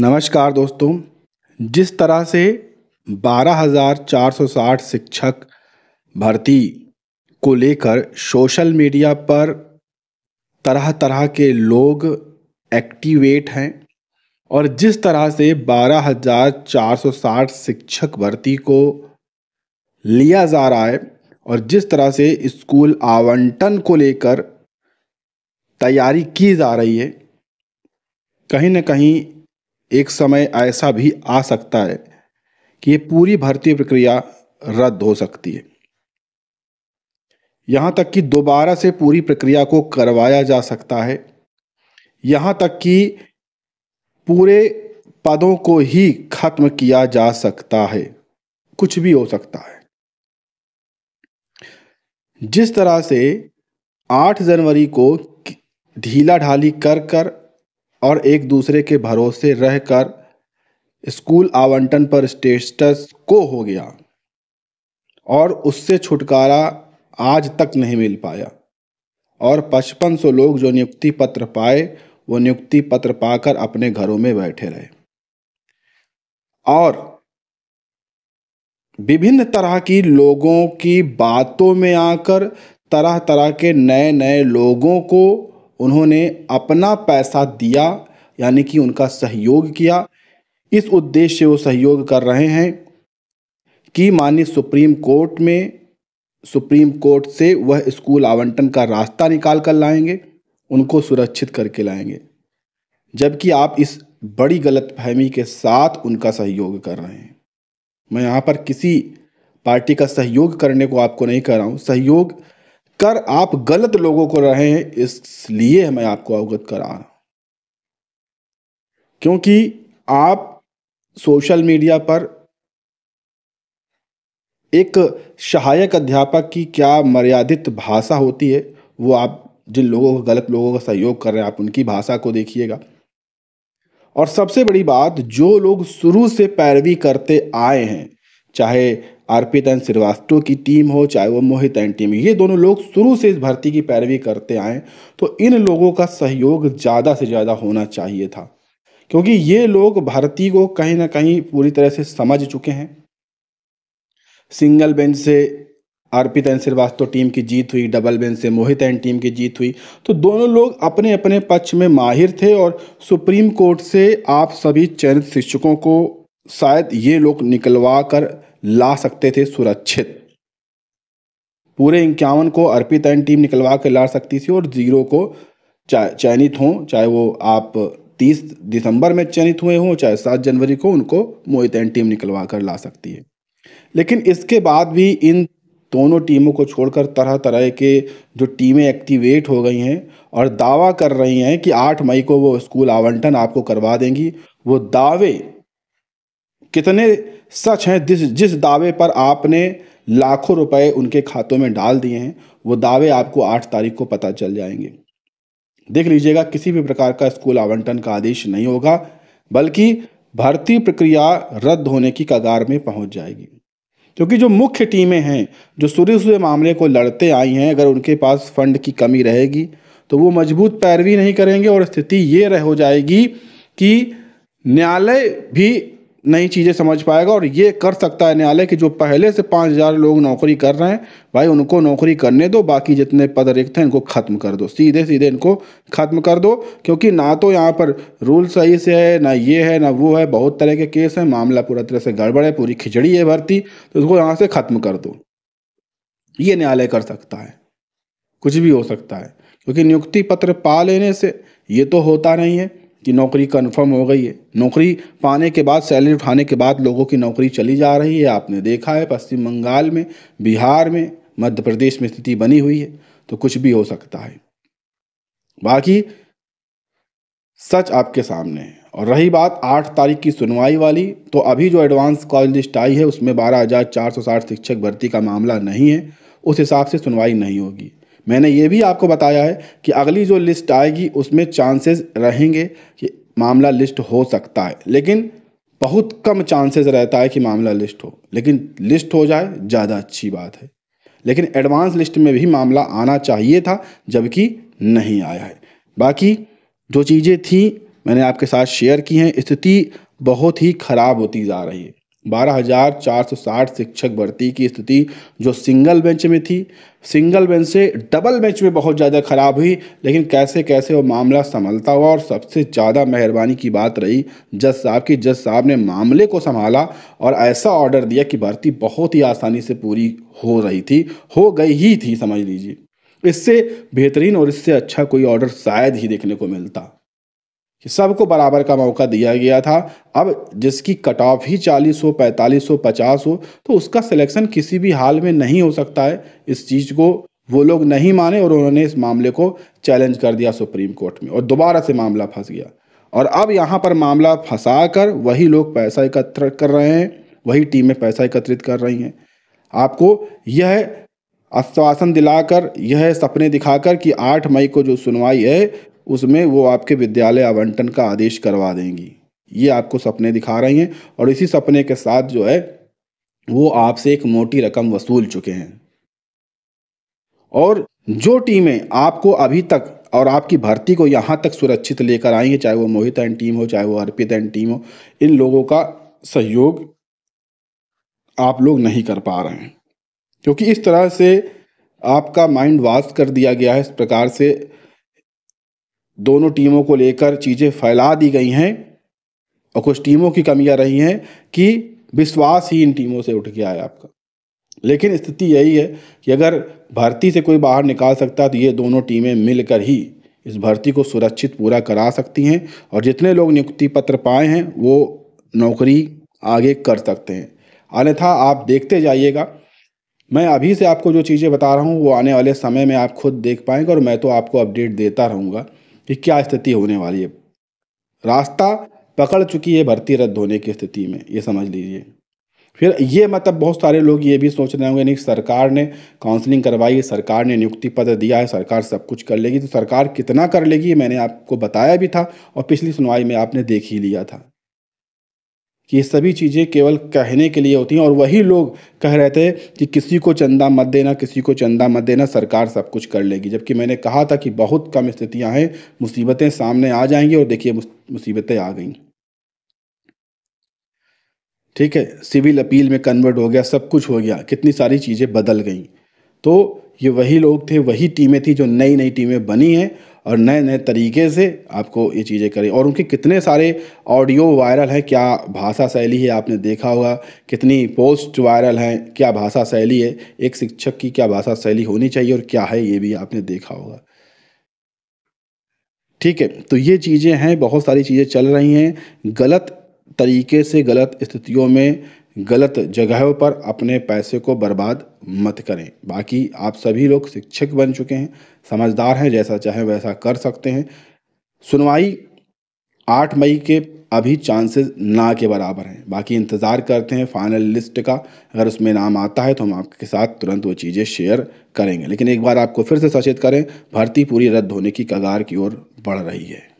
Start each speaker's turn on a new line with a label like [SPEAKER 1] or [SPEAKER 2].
[SPEAKER 1] नमस्कार दोस्तों जिस तरह से 12,460 शिक्षक भर्ती को लेकर सोशल मीडिया पर तरह तरह के लोग एक्टिवेट हैं और जिस तरह से 12,460 शिक्षक भर्ती को लिया जा रहा है और जिस तरह से स्कूल आवंटन को लेकर तैयारी की जा रही है कहीं ना कहीं एक समय ऐसा भी आ सकता है कि यह पूरी भर्ती प्रक्रिया रद्द हो सकती है यहां तक कि दोबारा से पूरी प्रक्रिया को करवाया जा सकता है यहां तक कि पूरे पदों को ही खत्म किया जा सकता है कुछ भी हो सकता है जिस तरह से 8 जनवरी को ढीला ढाली कर कर और एक दूसरे के भरोसे रहकर स्कूल आवंटन पर स्टेटस को हो गया और उससे छुटकारा आज तक नहीं मिल पाया और पचपन सौ लोग जो नियुक्ति पत्र पाए वो नियुक्ति पत्र पाकर अपने घरों में बैठे रहे और विभिन्न तरह की लोगों की बातों में आकर तरह तरह के नए नए लोगों को उन्होंने अपना पैसा दिया यानी कि उनका सहयोग किया इस उद्देश्य से वो सहयोग कर रहे हैं कि माननीय सुप्रीम कोर्ट में सुप्रीम कोर्ट से वह स्कूल आवंटन का रास्ता निकाल कर लाएंगे उनको सुरक्षित करके लाएंगे जबकि आप इस बड़ी गलतफहमी के साथ उनका सहयोग कर रहे हैं मैं यहाँ पर किसी पार्टी का सहयोग करने को आपको नहीं कह रहा हूँ सहयोग कर आप गलत लोगों को रहे हैं इसलिए मैं आपको अवगत करा रहा हूं क्योंकि आप सोशल मीडिया पर एक सहायक अध्यापक की क्या मर्यादित भाषा होती है वो आप जिन लोगों को गलत लोगों का सहयोग कर रहे हैं आप उनकी भाषा को देखिएगा और सबसे बड़ी बात जो लोग शुरू से पैरवी करते आए हैं चाहे अर्पित एंड श्रीवास्तव की टीम हो चाहे वो मोहित एन टीम ये दोनों लोग शुरू से इस भर्ती की पैरवी करते आए तो इन लोगों का सहयोग ज़्यादा से ज़्यादा होना चाहिए था क्योंकि ये लोग भर्ती को कहीं ना कहीं पूरी तरह से समझ चुके हैं सिंगल बेंच से अर्पित एन श्रीवास्तव टीम की जीत हुई डबल बेंच से मोहित एन टीम की जीत हुई तो दोनों लोग अपने अपने पक्ष में माहिर थे और सुप्रीम कोर्ट से आप सभी चयनित शिक्षकों को शायद ये लोग निकलवा कर ला सकते थे सुरक्षित पूरे इक्यावन को अर्पित एंड टीम निकलवा के ला सकती थी और जीरो को चयनित हों चाहे वो आप 30 दिसंबर में चयनित हुए हों चाहे 7 जनवरी को उनको मोहित एंड टीम निकलवा कर ला सकती है लेकिन इसके बाद भी इन दोनों टीमों को छोड़कर तरह तरह के जो टीमें एक्टिवेट हो गई हैं और दावा कर रही हैं कि 8 मई को वो स्कूल आवंटन आपको करवा देंगी वो दावे कितने सच हैं जिस जिस दावे पर आपने लाखों रुपए उनके खातों में डाल दिए हैं वो दावे आपको आठ तारीख को पता चल जाएंगे देख लीजिएगा किसी भी प्रकार का स्कूल आवंटन का आदेश नहीं होगा बल्कि भर्ती प्रक्रिया रद्द होने की कगार में पहुंच जाएगी क्योंकि जो मुख्य टीमें हैं जो शुरू से मामले को लड़ते आई हैं अगर उनके पास फंड की कमी रहेगी तो वो मजबूत पैरवी नहीं करेंगे और स्थिति ये रह हो जाएगी कि न्यायालय भी नई चीज़ें समझ पाएगा और ये कर सकता है न्यायालय कि जो पहले से पाँच हज़ार लोग नौकरी कर रहे हैं भाई उनको नौकरी करने दो बाकी जितने पद रिक्त हैं इनको ख़त्म कर दो सीधे सीधे इनको ख़त्म कर दो क्योंकि ना तो यहाँ पर रूल सही से है ना ये है ना वो है बहुत तरह के केस हैं मामला पूरा तरह से गड़बड़ है पूरी खिचड़ी है भर्ती तो उसको यहाँ से ख़त्म कर दो ये न्यायालय कर सकता है कुछ भी हो सकता है क्योंकि नियुक्ति पत्र पा लेने से ये तो होता नहीं है कि नौकरी कन्फर्म हो गई है नौकरी पाने के बाद सैलरी उठाने के बाद लोगों की नौकरी चली जा रही है आपने देखा है पश्चिम बंगाल में बिहार में मध्य प्रदेश में स्थिति बनी हुई है तो कुछ भी हो सकता है बाकी सच आपके सामने है और रही बात आठ तारीख की सुनवाई वाली तो अभी जो एडवांस कॉलेज लिस्ट आई है उसमें बारह हज़ार चार सौ साठ शिक्षक भर्ती का मामला नहीं है उस हिसाब से सुनवाई नहीं होगी मैंने ये भी आपको बताया है कि अगली जो लिस्ट आएगी उसमें चांसेस रहेंगे कि मामला लिस्ट हो सकता है लेकिन बहुत कम चांसेस रहता है कि मामला लिस्ट हो लेकिन लिस्ट हो जाए ज़्यादा अच्छी बात है लेकिन एडवांस लिस्ट में भी मामला आना चाहिए था जबकि नहीं आया है बाकी जो चीज़ें थी मैंने आपके साथ शेयर की हैं स्थिति बहुत ही ख़राब होती जा रही है 12,460 शिक्षक भर्ती की स्थिति जो सिंगल बेंच में थी सिंगल बेंच से डबल बेंच में बहुत ज़्यादा ख़राब हुई लेकिन कैसे कैसे वो मामला संभलता हुआ और सबसे ज़्यादा मेहरबानी की बात रही जज साहब की जज साहब ने मामले को संभाला और ऐसा ऑर्डर दिया कि भर्ती बहुत ही आसानी से पूरी हो रही थी हो गई ही थी समझ लीजिए इससे बेहतरीन और इससे अच्छा कोई ऑर्डर शायद ही देखने को मिलता कि सबको बराबर का मौका दिया गया था अब जिसकी कट ऑफ ही 40 हो 45 हो 50 हो तो उसका सिलेक्शन किसी भी हाल में नहीं हो सकता है इस चीज़ को वो लोग नहीं माने और उन्होंने इस मामले को चैलेंज कर दिया सुप्रीम कोर्ट में और दोबारा से मामला फंस गया और अब यहाँ पर मामला फंसा कर वही लोग पैसा एकत्र कर रहे हैं वही टीमें पैसा एकत्रित कर रही हैं आपको यह आश्वासन दिलाकर यह सपने दिखाकर कि 8 मई को जो सुनवाई है उसमें वो आपके विद्यालय आवंटन का आदेश करवा देंगी ये आपको सपने दिखा रही हैं और इसी सपने के साथ जो है वो आपसे एक मोटी रकम वसूल चुके हैं और जो टीमें आपको अभी तक और आपकी भर्ती को यहाँ तक सुरक्षित लेकर आई हैं चाहे वो मोहित एंड टीम हो चाहे वो अर्पित एंड टीम हो इन लोगों का सहयोग आप लोग नहीं कर पा रहे हैं क्योंकि इस तरह से आपका माइंड वाश कर दिया गया है इस प्रकार से दोनों टीमों को लेकर चीज़ें फैला दी गई हैं और कुछ टीमों की कमियां रही हैं कि विश्वास ही इन टीमों से उठ गया है आपका लेकिन स्थिति यही है कि अगर भर्ती से कोई बाहर निकाल सकता है तो ये दोनों टीमें मिलकर ही इस भर्ती को सुरक्षित पूरा करा सकती हैं और जितने लोग नियुक्ति पत्र पाए हैं वो नौकरी आगे कर सकते हैं अन्यथा आप देखते जाइएगा मैं अभी से आपको जो चीज़ें बता रहा हूँ वो आने वाले समय में आप खुद देख पाएंगे और मैं तो आपको अपडेट देता रहूँगा कि क्या स्थिति होने वाली है रास्ता पकड़ चुकी है भर्ती रद्द होने की स्थिति में ये समझ लीजिए फिर ये मतलब बहुत सारे लोग ये भी सोच रहे होंगे नहीं सरकार ने काउंसलिंग करवाई है सरकार ने नियुक्ति पत्र दिया है सरकार सब कुछ कर लेगी तो सरकार कितना कर लेगी मैंने आपको बताया भी था और पिछली सुनवाई में आपने देख ही लिया था कि ये सभी चीज़ें केवल कहने के लिए होती हैं और वही लोग कह रहे थे कि किसी को चंदा मत देना किसी को चंदा मत देना सरकार सब कुछ कर लेगी जबकि मैंने कहा था कि बहुत कम स्थितियां हैं मुसीबतें सामने आ जाएंगी और देखिए मुसीबतें आ गई ठीक है सिविल अपील में कन्वर्ट हो गया सब कुछ हो गया कितनी सारी चीज़ें बदल गई तो ये वही लोग थे वही टीमें थी जो नई नई टीमें बनी हैं और नए नए तरीके से आपको ये चीज़ें करें और उनके कितने सारे ऑडियो वायरल हैं क्या भाषा शैली है आपने देखा होगा कितनी पोस्ट वायरल हैं क्या भाषा शैली है एक शिक्षक की क्या भाषा शैली होनी चाहिए और क्या है ये भी आपने देखा होगा ठीक है तो ये चीज़ें हैं बहुत सारी चीज़ें चल रही हैं गलत तरीके से गलत स्थितियों में गलत जगहों पर अपने पैसे को बर्बाद मत करें बाकी आप सभी लोग शिक्षक बन चुके हैं समझदार हैं जैसा चाहे वैसा कर सकते हैं सुनवाई आठ मई के अभी चांसेस ना के बराबर हैं बाकी इंतज़ार करते हैं फाइनल लिस्ट का अगर उसमें नाम आता है तो हम आपके साथ तुरंत वो चीज़ें शेयर करेंगे लेकिन एक बार आपको फिर से सचेत करें भर्ती पूरी रद्द होने की कगार की ओर बढ़ रही है